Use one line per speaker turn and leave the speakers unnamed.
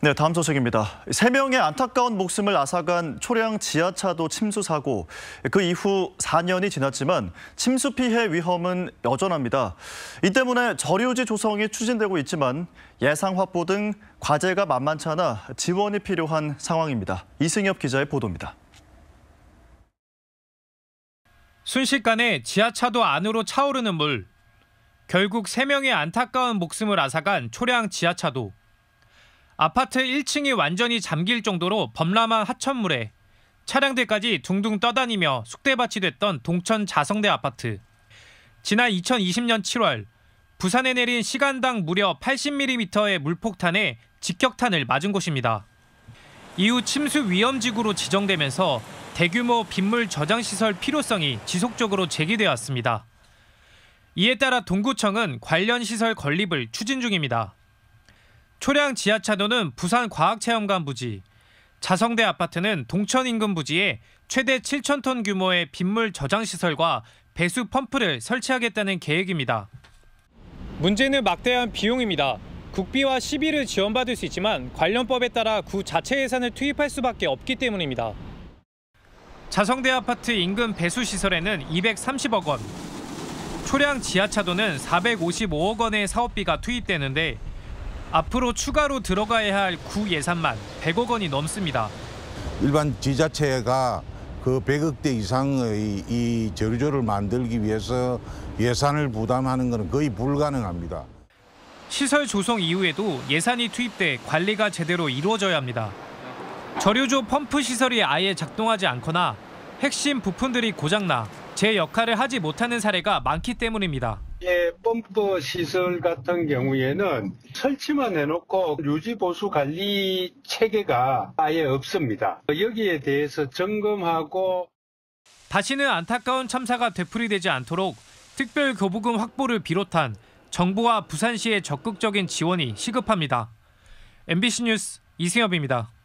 네, 다음 소식입니다. 3명의 안타까운 목숨을 앗아간 초량 지하차도 침수 사고. 그 이후 4년이 지났지만 침수 피해 위험은 여전합니다. 이 때문에 저류지 조성이 추진되고 있지만 예상 확보 등 과제가 만만치 않아 지원이 필요한 상황입니다. 이승엽 기자의 보도입니다.
순식간에 지하차도 안으로 차오르는 물. 결국 3명의 안타까운 목숨을 앗아간 초량 지하차도. 아파트 1층이 완전히 잠길 정도로 범람한 하천물에 차량들까지 둥둥 떠다니며 숙대밭이 됐던 동천 자성대 아파트. 지난 2020년 7월 부산에 내린 시간당 무려 80mm의 물폭탄에 직격탄을 맞은 곳입니다. 이후 침수 위험지구로 지정되면서 대규모 빗물 저장시설 필요성이 지속적으로 제기되었습니다. 이에 따라 동구청은 관련 시설 건립을 추진 중입니다. 초량 지하차도는 부산 과학체험관 부지, 자성대 아파트는 동천 인근 부지에 최대 7천 톤 규모의 빗물 저장 시설과 배수 펌프를 설치하겠다는 계획입니다. 문제는 막대한 비용입니다. 국비와 시비를 지원받을 수 있지만 관련법에 따라 구 자체 예산을 투입할 수밖에 없기 때문입니다. 자성대 아파트 인근 배수 시설에는 230억 원, 초량 지하차도는 455억 원의 사업비가 투입되는데 앞으로 추가로 들어가야 할 구 예산만 100억 원이 넘습니다.
일반 지자체가 그 100억대 이상의 이 재료조를 만들기 위해서 예산을 부담하는 것은 거의 불가능합니다.
시설 조성 이후에도 예산이 투입돼 관리가 제대로 이루어져야 합니다. 저류조 펌프 시설이 아예 작동하지 않거나 핵심 부품들이 고장나 제 역할을 하지 못하는 사례가 많기 때문입니다. 예, 펌프 시설 같은 경우에는 설치만 해놓고 유지 보수 관리 체계가 아예 없습니다. 여기에 대해서 점검하고 다시는 안타까운 참사가 되풀이되지 않도록 특별 교부금 확보를 비롯한 정부와 부산시의 적극적인 지원이 시급합니다. MBC 뉴스 이승엽입니다.